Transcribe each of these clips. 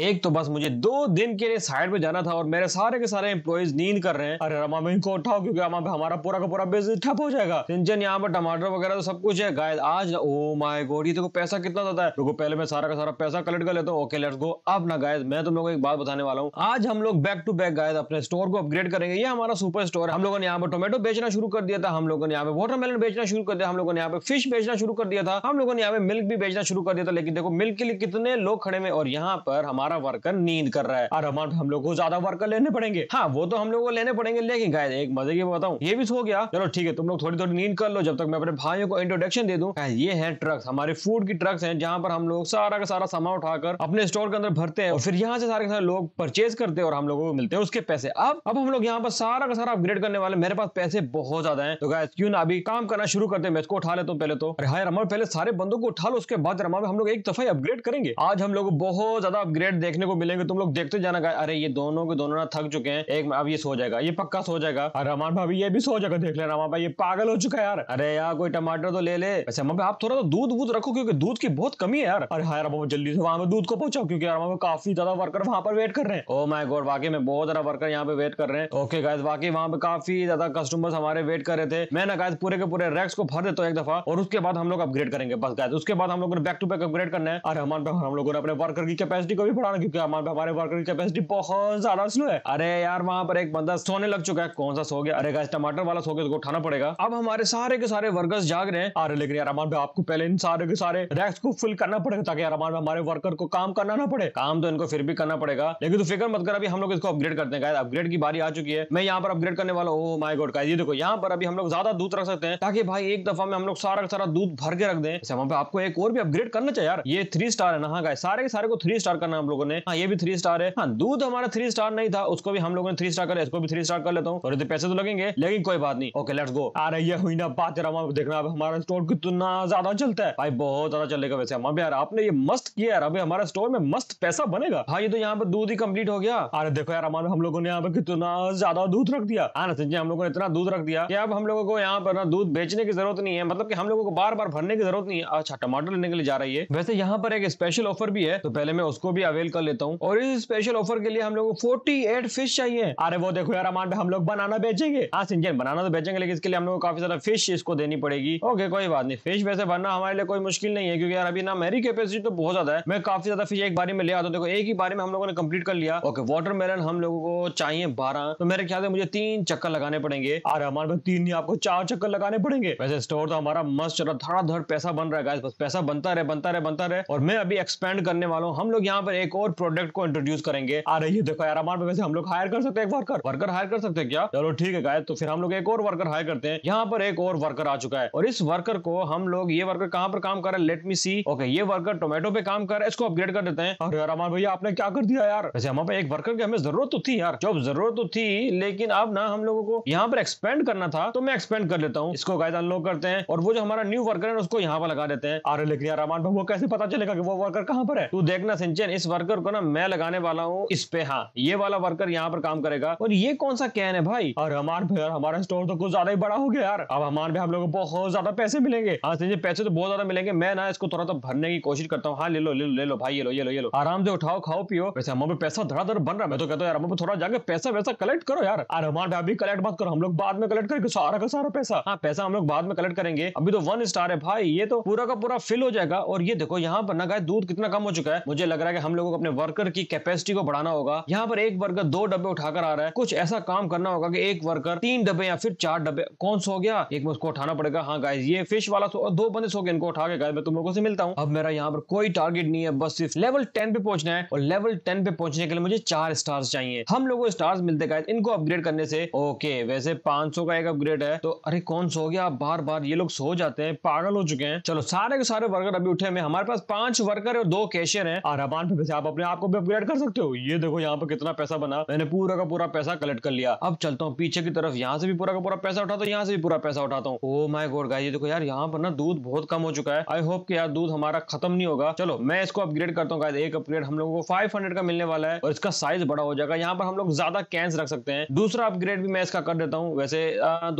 एक तो बस मुझे दो दिन के लिए साइड पे जाना था और मेरे सारे के सारे एम्प्लॉयज नींद कर रहे हैं अरे रमा में इनको उठाओ क्योंकि पे हमारा पूरा का पूरा बिजनेस ठप हो जाएगा सिंचन यहाँ पर टमाटर वगैरह तो सब कुछ है गाय आज ओ माय गॉड ये देखो पैसा कितना ज्यादा है देखो तो पहले मैं सारा का सारा पैसा कलेक्ट कर लेता हूँ ओके लेट्स गो अब ना गाय मैं तुम लोगों को एक बात बताने वाला हूँ आज हम लोग बैक टू बैक गाय अपने स्टोर को अपग्रेड करेंगे ये हमारा सुपर स्टोर है हम लोगों ने यहाँ पर टोमेटो बेचना शुरू कर दिया था हम लोगों ने यहाँ पे वाटरमेलन बेचना शुरू कर दिया हम लोगों ने यहाँ पे फिश बेचना शुरू कर दिया था हम लोगों ने यहाँ पे मिल्क भी बेचना शुरू कर दिया था लेकिन देखो मिल्क के लिए कितने लोग खड़े हुए और यहाँ पर हमारे हमारा वर्कर नींद कर रहा है और अमाउंट हम लोग को ज्यादा वर्कर लेने पड़ेंगे हाँ वो तो हम लोग को लेने पड़ेंगे लेकिन गाय एक मजे की बताऊँ ये भी सो गया चलो ठीक है तुम लोग थोड़ी थोड़ी नींद कर लो जब तक मैं अपने भाइयों को इंट्रोडक्शन दे दूँ ये है ट्रक्स हमारे फूड की ट्रक्स है जहाँ पर हम लोग सारा का सारा सामान उठाकर अपने स्टोर के अंदर भरते हैं और फिर यहाँ से सारे सारे लोग परचेज करते हैं और हम लोगों को मिलते हैं उसके पैसे अब अब हम लोग यहाँ पर सारा का सारा अपग्रेड करने वाले मेरे पास पैसे बहुत ज्यादा है तो गाय क्यों ना अभी काम करना शुरू करते हैं मैं इसको उठा लेता हूँ पहले तो अरे हाय रमा पहले सारे बंदों को उठा लो उसके बाद रमा हम लोग एक दफा अपग्रेड करेंगे आज हम लोग बहुत ज्यादा अपग्रेड अपडेट देखने को मिलेंगे तुम लोग देखते जाना अरे ये दोनों के दोनों ना थक चुके हैं एक अब ये सो जाएगा ये पक्का सो जाएगा अरे रमान भाभी ये भी सो जाएगा देख ले रमान भाई ये पागल हो चुका है यार अरे यार कोई टमाटर तो ले ले वैसे रमान आप थोड़ा तो दूध वूध रखो क्योंकि दूध की बहुत कमी है यार अरे हाँ रमान जल्दी से वहां पे दूध को पहुंचाओ क्योंकि यार वहाँ काफी ज्यादा वर्कर वहां पर वेट कर रहे हैं ओ माई गॉड वाकई में बहुत ज्यादा वर्कर यहाँ पे वेट कर रहे हैं ओके गायद वाकई वहाँ पे काफी ज्यादा कस्टमर्स हमारे वेट कर रहे थे मैं ना गायद पूरे के पूरे रैक्स को भर देता हूँ एक दफा और उसके बाद हम लोग अपग्रेड करेंगे बस गायद उसके बाद हम लोग ने बैक टू बैक अपग्रेड करना है अरे हमारे हम लोगों ने अपने वर्कर की कैपेसिटी को भी बढ़ाना क्योंकि हमारे हमारे वर्कर की कैपेसिटी बहुत ज्यादा स्लो है अरे यार वहां पर एक बंदा सोने लग चुका है कौन सा सो गया अरे गाइस टमाटर वाला सो गया तो उठाना पड़ेगा अब हमारे सारे के सारे वर्कर्स जाग रहे हैं अरे लेकिन यार भाई आपको पहले इन सारे के सारे रैक्स को फिल करना पड़ेगा ताकि यार हमारे हमारे वर्कर को काम करना ना पड़े काम तो इनको फिर भी करना पड़ेगा लेकिन तो फिक्र मत कर अभी हम लोग इसको अपग्रेड करते हैं अपग्रेड की बारी आ चुकी है मैं यहाँ पर अपग्रेड करने वाला हूँ माई गोड का ये देखो यहाँ पर अभी हम लोग ज्यादा दूध रख सकते हैं ताकि भाई एक दफा में हम लोग सारा सारा दूध भर के रख दें अच्छा, आपको एक और भी अपग्रेड करना चाहिए यार ये थ्री स्टार है ना हाँ सारे के सारे को थ्री स्टार करना हम लोगों ने हाँ ये भी थ्री स्टार है हाँ दूध हमारा थ्री स्टार नहीं था उसको भी हम लोगों ने थ्री स्टार कर इसको भी थ्री स्टार कर लेता हूँ तो पैसे तो लगेंगे लेकिन कोई बात नहीं ओके लेट्स गो आ रही है हुई ना बात देखना हमारा स्टोर कितना ज्यादा चलता है भाई बहुत ज्यादा चलेगा वैसे हम यार आपने ये मस्त किया यार अभी हमारा स्टोर में मस्त पैसा बनेगा हाँ ये तो यहाँ पर दूध ही कम्प्लीट हो गया अरे देखो यार हमारे हम लोगों ने यहाँ पर कितना ज्यादा दूध रख दिया हाँ ना संजय हम लोगों ने इतना दूध रख दिया कि अब हम लोगों को यहाँ पर ना दूध बेचने की जरूरत नहीं है मतलब कि हम लोगों को बार बार भरने की जरूरत नहीं है अच्छा टमाटर लेने के लिए जा रही है वैसे यहाँ पर एक स्पेशल ऑफर भी है तो पहले मैं उसको भी अवेयर अवेल कर लेता हूँ और इस स्पेशल ऑफर के लिए हम लोग फोर्टी एट फिश चाहिए अरे वो देखो यार अमाउंट हम लोग बनाना बेचेंगे हाँ सिंजन बनाना तो बेचेंगे लेकिन इसके लिए हम लोग काफी सारा फिश इसको देनी पड़ेगी ओके कोई बात नहीं फिश वैसे बनना हमारे लिए कोई मुश्किल नहीं है क्योंकि यार अभी ना मेरी कैपेसिटी तो बहुत ज्यादा है मैं काफी ज्यादा फिश एक बारी में ले आता हूँ देखो एक ही बारी में हम लोगों ने कम्प्लीट कर लिया ओके वाटर हम लोगों को चाहिए बारह तो मेरे ख्याल से मुझे तीन चक्कर लगाने पड़ेंगे अरे हमारे पास तीन नहीं आपको चार चक्कर लगाने पड़ेंगे वैसे स्टोर तो हमारा मस्त चल रहा धड़ाधड़ पैसा बन रहा है बस पैसा बनता रहे बनता रहे बनता रहे और मैं अभी एक्सपेंड करने वाला हूँ हम लोग यहाँ पर एक एक और प्रोडक्ट को इंट्रोड्यूस करेंगे आ रही है देखो यार हमारे में वैसे हम लोग हायर कर सकते हैं एक वर्कर वर्कर हायर कर सकते हैं क्या चलो ठीक है तो फिर हम लोग एक और वर्कर हायर करते हैं यहाँ पर एक और वर्कर आ चुका है और इस वर्कर को हम लोग ये वर्कर कहाँ पर काम कर रहा है लेट मी सी ओके ये वर्कर टोमेटो पे काम कर इसको अपग्रेड कर देते हैं और यार अमान भैया आपने क्या कर दिया यार वैसे हमारे एक वर्कर की हमें जरूरत तो थी यार जब जरूरत तो थी लेकिन अब ना हम लोगों को यहाँ पर एक्सपेंड करना था तो मैं एक्सपेंड कर लेता हूँ इसको गायद अनलॉक करते हैं और वो जो हमारा न्यू वर्कर है उसको यहाँ पर लगा देते हैं अरे लेकिन यार अमान भाई वो कैसे पता चलेगा कि वो वर्कर कहाँ पर है तू देखना सिंचन इस वर्कर वर्कर को ना मैं लगाने वाला हूँ इस पे हाँ ये वाला वर्कर यहाँ पर काम करेगा और ये कौन सा कैन है भाई और हमारे हमारा स्टोर तो कुछ ज्यादा ही बड़ा हो गया यार अब हमारे हम लोग को बहुत ज्यादा पैसे मिलेंगे हाँ पैसे तो बहुत ज्यादा मिलेंगे मैं ना इसको थोड़ा सा भरने की कोशिश करता हूँ हाँ ले लो ले लो ले लो भाई ये लो ये लो ये लो आराम से उठाओ खाओ पियो वैसे हमारे पैसा धड़ाधड़ बन रहा है मैं तो कहता हूँ यार थोड़ा जाके पैसा वैसा कलेक्ट करो यार अरे हमारे अभी कलेक्ट मत करो हम लोग बाद में कलेक्ट करेंगे सारा का सारा पैसा हाँ पैसा हम लोग बाद में कलेक्ट करेंगे अभी तो वन स्टार है भाई ये तो पूरा का पूरा फिल हो जाएगा और ये देखो यहाँ पर ना गाय दूध कितना कम हो चुका है मुझे लग रहा है कि हम लोग को अपने वर्कर की कैपेसिटी को बढ़ाना होगा यहाँ पर एक वर्कर दो डब्बे उठाकर आ रहा है कुछ ऐसा काम करना होगा कि एक वर्कर तीन डब्बे या फिर चार डब्बे कौन सो गया एक में उसको उठाना पड़ेगा हाँ गाइज ये फिश वाला सो दो बंदे सो गए इनको उठा के गाय मैं तुम लोगों से मिलता हूँ अब मेरा यहाँ पर कोई टारगेट नहीं है बस सिर्फ लेवल टेन पे पहुंचना है और लेवल टेन पे पहुंचने के लिए मुझे चार स्टार्स चाहिए हम लोगों को स्टार्स मिलते गाय इनको अपग्रेड करने से ओके वैसे पांच का एक अपग्रेड है तो अरे कौन सो गया बार बार ये लोग सो जाते हैं पागल हो चुके हैं चलो सारे के सारे वर्कर अभी उठे हमें हमारे पास पांच वर्कर और दो कैशियर है और अमान पे से आप अपने आप को भी अपग्रेड कर सकते हो ये देखो यहाँ पर कितना पैसा बना मैंने पूरा का पूरा पैसा कलेक्ट कर लिया अब चलता हूँ पीछे की तरफ यहाँ से भी पूरा का पूरा पैसा उठाता तो हूँ यहाँ से भी पूरा पैसा उठाता हूँ ओ माई गोड गाय देखो यार यहाँ पर ना दूध बहुत कम हो चुका है आई होप कि यार दूध हमारा खत्म नहीं होगा चलो मैं इसको अपग्रेड करता हूँ एक अपग्रेड हम लोगों को फाइव का मिलने वाला है और इसका साइज बड़ा हो जाएगा यहाँ पर हम लोग ज्यादा कैंस रख सकते हैं दूसरा अपग्रेड भी मैं इसका कर देता हूँ वैसे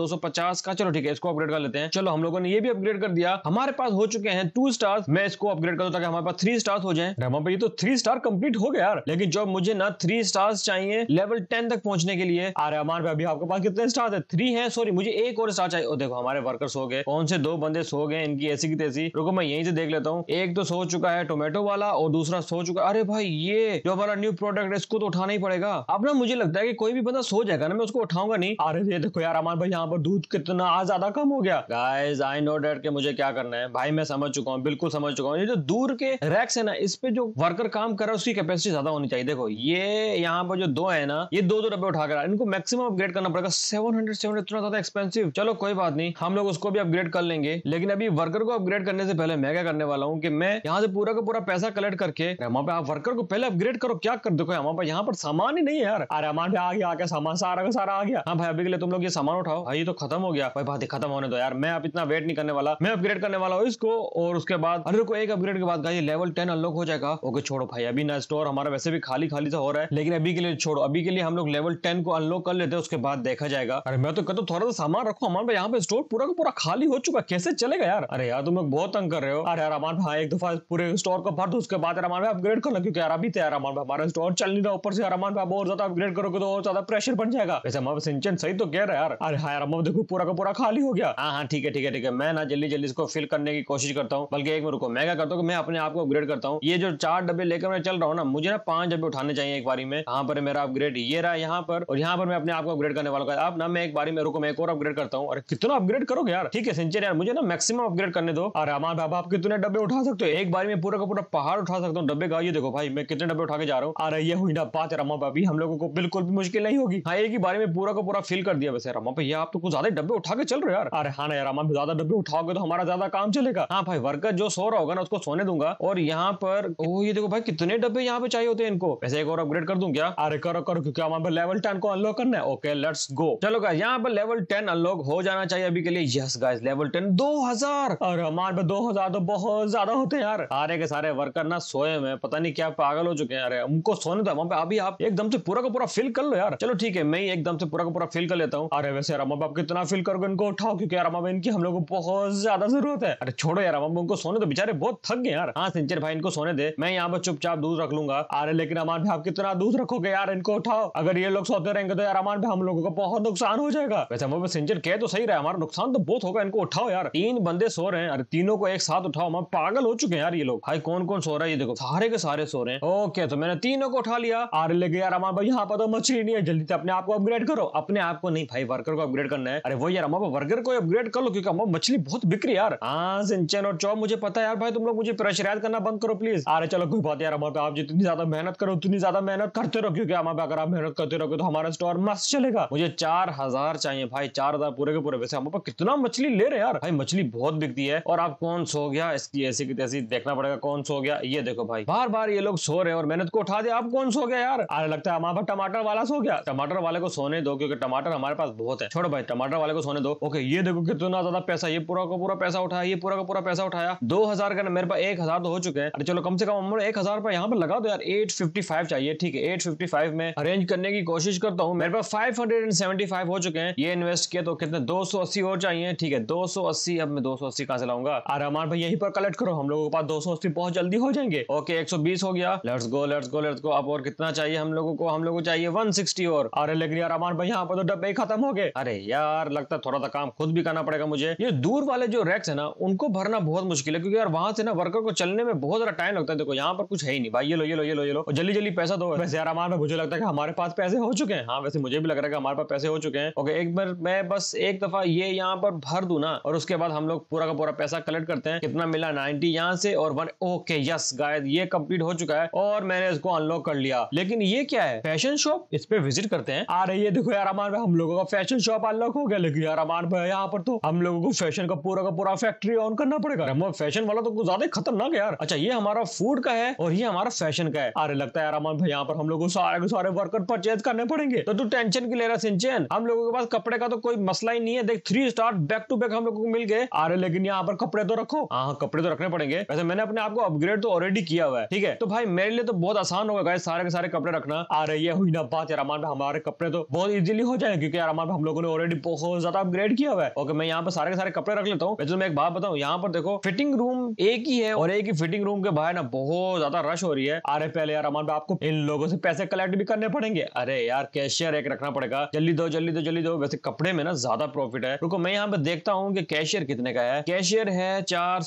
दो का चलो ठीक है इसको अपग्रेड कर लेते हैं चलो हम लोगों ने ये भी अपग्रेड कर दिया हमारे पास हो चुके हैं टू स्टार्स मैं इसको अपग्रेड कर दो ताकि हमारे पास थ्री स्टार्स हो जाए तो थ्री स्टार कंप्लीट हो गया यार लेकिन जो मुझे ना थ्री स्टार्स चाहिए लेवल टेन तक पहुंचने के लिए आ रहा भाई अभी आपके पास कितने स्टार है थ्री है सॉरी मुझे एक और स्टार चाहिए देखो हमारे वर्कर हो गए कौन से दो बंदे सो गए इनकी ऐसी की तेजी रुको मैं यही से देख लेता हूँ एक तो सो चुका है टोमेटो वाला और दूसरा सो चुका अरे भाई ये जो हमारा न्यू प्रोडक्ट है इसको तो उठाना ही पड़ेगा अब ना मुझे लगता है की कोई भी बंदा सो जाएगा ना मैं उसको उठाऊंगा नहीं अरे ये देखो यार अमान भाई यहाँ पर दूध कितना आज ज्यादा कम हो गया गाइज आई नो डेट के मुझे क्या करना है भाई मैं समझ चुका हूँ बिल्कुल समझ चुका हूँ ये जो दूर के रैक्स है ना इस पे जो वर्कर काम काम कर रहा है उसकी कैपेसिटी ज्यादा होनी चाहिए देखो ये यहाँ पर जो दो है ना ये दो दो डब्बे उठाकर इनको मैक्सिमम अपग्रेड करना पड़ेगा सेवन हंड्रेड सेवन इतना ज्यादा एक्सपेंसिव चलो कोई बात नहीं हम लोग उसको भी अपग्रेड कर लेंगे लेकिन अभी वर्कर को अपग्रेड करने से पहले मैं क्या करने वाला हूँ कि मैं यहाँ से पूरा का पूरा पैसा कलेक्ट करके वहां पे आप वर्कर को पहले अपग्रेड करो क्या कर देखो यहाँ पर यहाँ पर सामान ही नहीं है यार अरे हमारे आ गया आ गया सामान सारा का सारा आ गया हाँ भाई अभी के लिए तुम लोग ये सामान उठाओ भाई तो खत्म हो गया भाई बात खत्म होने दो यार मैं आप इतना वेट नहीं करने वाला मैं अपग्रेड करने वाला हूँ इसको और उसके बाद अरे को एक अपग्रेड के बाद लेवल टेन अनलॉक हो जाएगा ओके छोड़ो भाई भाई अभी ना स्टोर हमारा वैसे भी खाली खाली सा हो रहा है लेकिन अभी के लिए छोड़ो अभी के लिए हम लोग लेवल टेन को अनलॉक कर लेते हैं उसके बाद देखा जाएगा अरे मैं तो कहता हूँ थोड़ा सा सामान रखो हमारे पे यहाँ पे स्टोर पूरा का पूरा खाली हो चुका कैसे चलेगा यार अरे यार तुम लोग बहुत तंग कर रहे हो अरे यार अमान भाई एक दफा पूरे स्टोर को भर दो उसके बाद यार अमान भाई अपग्रेड लो क्योंकि यार अभी तैयार तो अमान भाई हमारा स्टोर चल नहीं रहा ऊपर से यार अमान भाई और ज्यादा अपग्रेड करोगे तो और ज्यादा प्रेशर बन जाएगा वैसे हमारे सिंचन सही तो कह रहा यार अरे हाँ यार अमान देखो पूरा का पूरा खाली हो गया हाँ हाँ ठीक है ठीक है ठीक है मैं ना जल्दी जल्दी इसको फिल करने की कोशिश करता हूँ बल्कि एक में रुको मैं क्या करता हूँ मैं अपने आप को अपग्रेड करता हूँ ये जो चार डब्बे लेकर मैं चल रहा हूँ ना मुझे ना पांच जब उठाने चाहिए एक बारी में यहाँ पर मेरा अपग्रेड ये रहा यहाँ पर और यहाँ पर मैं अपने आप को अपग्रेड करने वाला अब ना मैं एक बारी में रुको मैं एक और अपग्रेड करता हूँ और कितना अपग्रेड करोगे यार ठीक है सिंचर यार मुझे ना मैक्सिमम अपग्रेड करने दो और हमारे बाबा आप कितने डब्बे उठा सकते हो एक बार में पूरा का पूरा पहाड़ उठा सकता हूँ डब्बे का ये देखो भाई मैं कितने डब्बे उठा के जा रहा हूँ अरे ये हुई ना डब्बा रमा भाभी हम लोगों को बिल्कुल भी मुश्किल नहीं होगी हाँ एक ही बारे में पूरा का पूरा फिल कर दिया वैसे रमा भाई आप तो कुछ ज्यादा डब्बे उठा के चल रहे यार अरे हाँ यार हम ज्यादा डब्बे उठाओगे तो हमारा ज्यादा काम चलेगा हाँ भाई वर्कर जो सो रहा होगा ना उसको सोने दूंगा और यहाँ पर ओ ये देखो भाई इतने डब्बे यहाँ पे चाहिए होते हैं इनको वैसे एक और अपग्रेड कर दूं क्या अरे करो करो क्योंकि वहां पर लेवल टेन को अनलॉक करना है ओके लेट्स गो चलो गाइस यहाँ पर लेवल टेन अनलॉक हो जाना चाहिए अभी के लिए यस गाइस लेवल टेन दो हजार और हमारे पे दो हजार तो बहुत ज्यादा होते हैं यार सारे के सारे वर्कर ना सोए हुए पता नहीं क्या पागल हो चुके हैं यार उनको सोने दो वहाँ पे अभी आप एकदम से पूरा का पूरा फिल कर लो यार चलो ठीक है मैं एकदम से पूरा का पूरा फिल कर लेता हूँ अरे वैसे यार आप कितना फिल करोगे इनको उठाओ क्योंकि यार अमाबा इनकी हम लोग को बहुत ज्यादा जरूरत है अरे छोड़ो यार अमाबा उनको सोने तो बेचारे बहुत थक गए यार हाँ सिंचर भाई इनको सोने दे मैं यहाँ पर चुपचाप आप दूध रख लूंगा अरे लेकिन अमान भाई आप कितना दूध रखोगे यार इनको उठाओ अगर ये लोग सोते रहेंगे तो यार अमान भाई हम लोगों का बहुत नुकसान हो जाएगा वैसे हम सिंचर कह तो सही रहा हमारा नुकसान तो बहुत होगा इनको उठाओ यार तीन बंदे सो रहे हैं अरे तीनों को एक साथ उठाओ हम पागल हो चुके हैं यार ये लोग भाई कौन कौन सो रहा है ये देखो सारे के सारे सो रहे हैं ओके तो मैंने तीनों को उठा लिया आर लेके यार अमान भाई यहाँ पर तो मछली नहीं है जल्दी से अपने आप को अपग्रेड करो अपने आप को नहीं भाई वर्कर को अपग्रेड करना है अरे वो यार अमापा वर्कर को अपग्रेड कर लो क्योंकि अमा मछली बहुत बिक्री यार हाँ सिंचन और चौप मुझे पता है यार भाई तुम लोग मुझे परेशान करना बंद करो प्लीज अरे चलो कोई बात यार पे आप जितनी ज्यादा मेहनत करो उतनी ज्यादा मेहनत करते रहो क्योंकि पे अगर आप मेहनत करते रहोगे तो हमारा स्टोर मस्त चलेगा मुझे चार हजार चाहिए भाई चार हजार पूरे के पूरे वैसे हम पर कितना मछली ले रहे यार भाई मछली बहुत बिकती है और आप कौन सो गया इसकी ऐसी की तैसी देखना पड़ेगा कौन सो गया ये देखो भाई बार बार ये लोग सो रहे हैं और मेहनत को उठा दिया आप कौन सो गया यार आज लगता है हमारे टमाटर वाला सो गया टमाटर वाले को सोने दो क्योंकि टमाटर हमारे पास बहुत है छोड़ो भाई टमाटर वाले को सोने दो ओके ये देखो कितना ज्यादा पैसा ये पूरा का पूरा पैसा उठाया ये पूरा का पूरा पैसा उठाया दो हजार का मेरे पास एक हजार तो हो चुके हैं अरे चलो कम से कम हम एक हजार पर यहाँ पर लगा दो यार 855 चाहिए ठीक है 855 में अरेंज करने की कोशिश करता हूँ मेरे पास 575 हो चुके हैं ये इन्वेस्ट किया तो कितने 280 और चाहिए ठीक है 280 अब मैं 280 कहाँ से लाऊंगा अरे हमारे भाई यहीं पर कलेक्ट करो हम लोगों के पास 280 बहुत जल्दी हो जाएंगे ओके 120 हो गया let's go let's go let's go अब और कितना चाहिए हम लोगों को हम लोग को चाहिए 160 और अरे लेकिन यार हमारे भाई यहाँ पर तो डब्बे खत्म हो गए अरे यार लगता है थोड़ा सा काम खुद भी करना पड़ेगा मुझे ये दूर वाले जो रैक्स है ना उनको भरना बहुत मुश्किल है क्योंकि यार वहां से ना वर्कर को चलने में बहुत ज्यादा टाइम लगता है देखो यहाँ पर कुछ है ही नहीं भाई ये लो ये लो ये लो ये लो और जल्दी जल्दी पैसा दो वैसे यार हमारे मुझे लगता है कि हमारे पास पैसे हो चुके हैं हाँ वैसे मुझे भी लग रहा है कि हमारे पास पैसे हो चुके हैं ओके एक बार मैं बस एक दफा ये यहाँ पर भर दू ना और उसके बाद हम लोग पूरा का पूरा पैसा कलेक्ट करते हैं कितना मिला नाइनटी यहाँ से और वन ओके यस गाय ये कम्प्लीट हो चुका है और मैंने इसको अनलॉक कर लिया लेकिन ये क्या है फैशन शॉप इस पे विजिट करते हैं आ रही है देखो यार हमारे हम लोगों का फैशन शॉप अनलॉक हो गया लेकिन यार हमारे भाई यहाँ पर तो हम लोगों को फैशन का पूरा का पूरा फैक्ट्री ऑन करना पड़ेगा फैशन वाला तो कुछ ज्यादा खतरनाक है यार अच्छा ये हमारा फूड का है और ये ये हमारा फैशन का है अरे लगता है यार अमन भाई यहाँ पर हम लोग को सारे के सारे वर्कर परचेज करने पड़ेंगे तो तू टेंशन की ले रहा सिंचन हम लोगों के पास कपड़े का तो कोई मसला ही नहीं है देख three star back to back हम लोगों को मिल गए अरे लेकिन यहाँ पर कपड़े तो रखो हाँ, हाँ कपड़े तो रखने पड़ेंगे वैसे मैंने अपने आपको अपग्रेड तो ऑलरेडी किया हुआ है ठीक है तो भाई मेरे लिए तो बहुत आसान होगा गाय सारे के सारे कपड़े रखना आ रही है हुई ना बात यार अमान हमारे कपड़े तो बहुत इजिली हो जाए क्योंकि यार अमान हम लोगों ने ऑलरेडी बहुत ज्यादा अपग्रेड किया हुआ है ओके मैं यहाँ पर सारे के सारे कपड़े रख लेता हूँ तो मैं एक बात बताऊँ यहाँ पर देखो फिटिंग रूम एक ही है और एक ही फिटिंग रूम के बाहर ना बहुत ज्यादा रश हो रही है अरे पहले यार अमन आपको इन लोगों से पैसे कलेक्ट भी करने पड़ेंगे अरे यार कैशियर एक रखना पड़ेगा जल्दी दो जल्दी दो जल्दी दो वैसे कपड़े में ना ज्यादा प्रॉफिट है रुको मैं यहाँ पे देखता हूँ की कैशियर कितने का है कैशियर है चार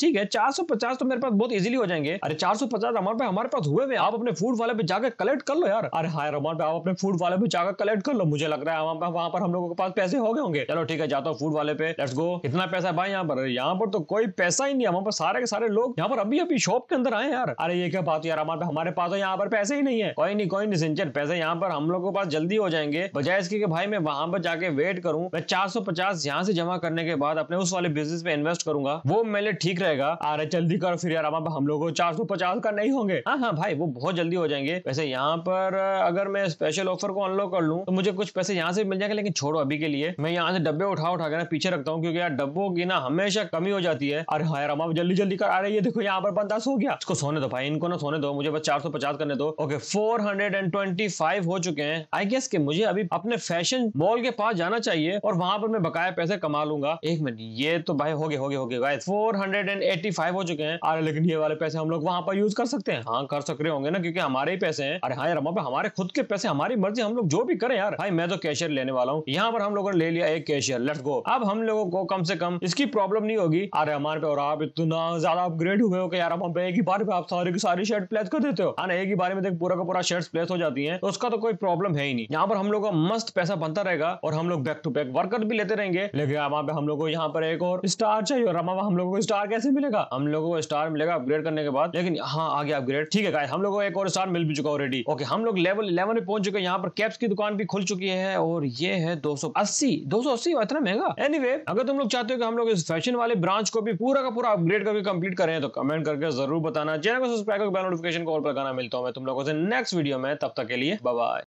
ठीक है चार तो मेरे पास बहुत इजिली हो जाएंगे अरे चार सौ पचास हमारे पे हमारे पास हुए आप अपने फूड वाले पे जाकर कलेक्ट कर लो यार अरे हाँ हमारे पे आप अपने फूड वाले पे जाकर कलेक्ट कर लो मुझे लग रहा है वहाँ पर हम लोगों के पास पैसे हो गए होंगे चलो ठीक है जाता हूँ फूड वाले पे लेट्स गो कितना पैसा है भाई यहाँ पर यहाँ पर तो कोई पैसा ही नहीं है वहाँ पर सारे के सारे लोग यहाँ पर अभी अभी शॉप के अंदर आए यार अरे ये क्या बात यार हमारे हमारे पास तो यहाँ पर पैसे ही नहीं है कोई नहीं कोई नहीं सिंचन पैसे यहाँ पर हम लोग के पास जल्दी हो जाएंगे बजाय इसके कि भाई मैं वहां पर जाके वेट करूँ मैं चार सौ पचास यहाँ से जमा करने के बाद अपने उस वाले बिजनेस में इन्वेस्ट करूंगा वो मेरे ठीक रहेगा अरे जल्दी करो फिर यार हमारे हम लोग चार सौ पचास का नहीं होंगे हाँ हाँ भाई वो बहुत जल्दी हो जाएंगे वैसे यहाँ पर अगर मैं स्पेशल ऑफर को अनलॉक कर लूँ तो मुझे कुछ पैसे यहाँ से मिल जाएंगे लेकिन छोड़ो अभी के लिए मैं यहाँ से डब्बे उठा उठा के ना पीछे रखता हूँ क्योंकि यार डब्बों की ना हमेशा कमी हो जाती है अरे हाँ यार जल्दी जल्दी कर अरे ये देखो यहाँ पर बंदा हो गया इसको सोने दो भाई इनको ना सोने दो मुझे बस चार सौ पचास करने दो okay four hundred and twenty five हो चुके हैं आई गेस के मुझे अभी अपने फैशन मॉल के पास जाना चाहिए और वहां पर मैं बकाया पैसे कमा लूंगा एक मिनट ये तो भाई हो गए हो गए हो गए four hundred and eighty five हो चुके हैं अरे लेकिन ये वाले पैसे हम लोग वहां पर यूज कर सकते हैं हाँ कर सकते होंगे ना क्योंकि हमारे ही पैसे हैं अरे हाँ यार पे हमारे खुद के पैसे हमारी मर्जी हम लोग जो भी करें यार भाई मैं तो कैशियर लेने वाला हूँ यहाँ पर हम लोगों ने ले लिया एक कैशियर लेट्स गो अब हम लोगों को कम से कम इसकी प्रॉब्लम नहीं होगी अरे हमारे पे और आप इतना ज्यादा अपग्रेड हुए हो कि यार हम एक ही बार आप सारे की सारी शर्ट प्लेस कर देते हो आना हाँ एक ही बारे में देख पूरा का पूरा शर्ट प्लेस हो जाती है तो उसका तो कोई प्रॉब्लम है ही नहीं यहाँ पर हम लोग का मस्त पैसा बनता रहेगा और हम लोग बैक टू बैक वर्कर भी लेते रहेंगे लेकिन वहाँ पे हम लोग को यहाँ पर एक और स्टार चाहिए और हम लोग को स्टार कैसे मिलेगा हम लोगों को स्टार मिलेगा अपग्रेड करने के बाद लेकिन हाँ आगे अपग्रेड ठीक है हम लोग को एक और स्टार मिल भी चुका ऑलरेडी ओके हम लोग लेवल इलेवन में पहुंच चुके हैं यहाँ पर कैप्स की दुकान भी खुल चुकी है और ये है दो सौ अस्सी दो सौ अस्सी इतना महंगा एनी anyway, अगर तुम लोग चाहते हो कि हम लोग इस फैशन वाले ब्रांच को भी पूरा का पूरा अपग्रेड करके कंप्लीट करें तो कमेंट करके जरूर बताना चैनल को सब्सक्राइब बेल नोटिफिकेशन को और पर गाना मिलता हूँ मैं तुम लोगों से नेक्स्ट वीडियो में तब तक के लिए बाय